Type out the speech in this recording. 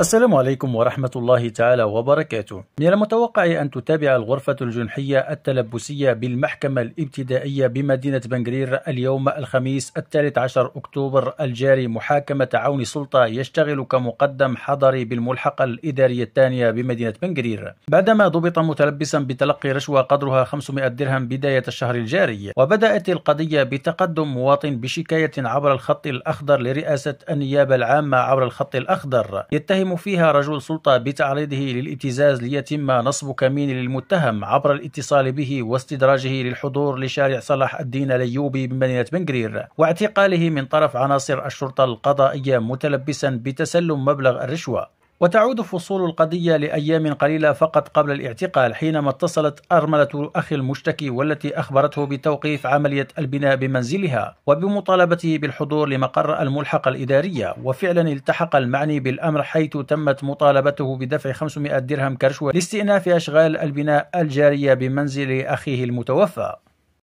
السلام عليكم ورحمة الله تعالى وبركاته. من المتوقع أن تتابع الغرفة الجنحية التلبسية بالمحكمة الابتدائية بمدينة بنغرير اليوم الخميس الثالث عشر أكتوبر الجاري محاكمة عون سلطة يشتغل كمقدم حضري بالملحقة الإدارية الثانية بمدينة بنغرير بعدما ضبط متلبسا بتلقي رشوة قدرها 500 درهم بداية الشهر الجاري وبدأت القضية بتقدم مواطن بشكاية عبر الخط الأخضر لرئاسة النيابة العامة عبر الخط الأخضر يتهم يتهم فيها رجل سلطة بتعريضه للابتزاز ليتم نصب كمين للمتهم عبر الاتصال به واستدراجه للحضور لشارع صلاح الدين الايوبي بمدينة بنغرير واعتقاله من طرف عناصر الشرطة القضائية متلبسا بتسلم مبلغ الرشوة وتعود فصول القضية لأيام قليلة فقط قبل الاعتقال حينما اتصلت أرملة أخ المشتكي والتي أخبرته بتوقيف عملية البناء بمنزلها وبمطالبته بالحضور لمقر الملحقة الإدارية وفعلا التحق المعني بالأمر حيث تمت مطالبته بدفع 500 درهم كرشوة لاستئناف أشغال البناء الجارية بمنزل أخيه المتوفى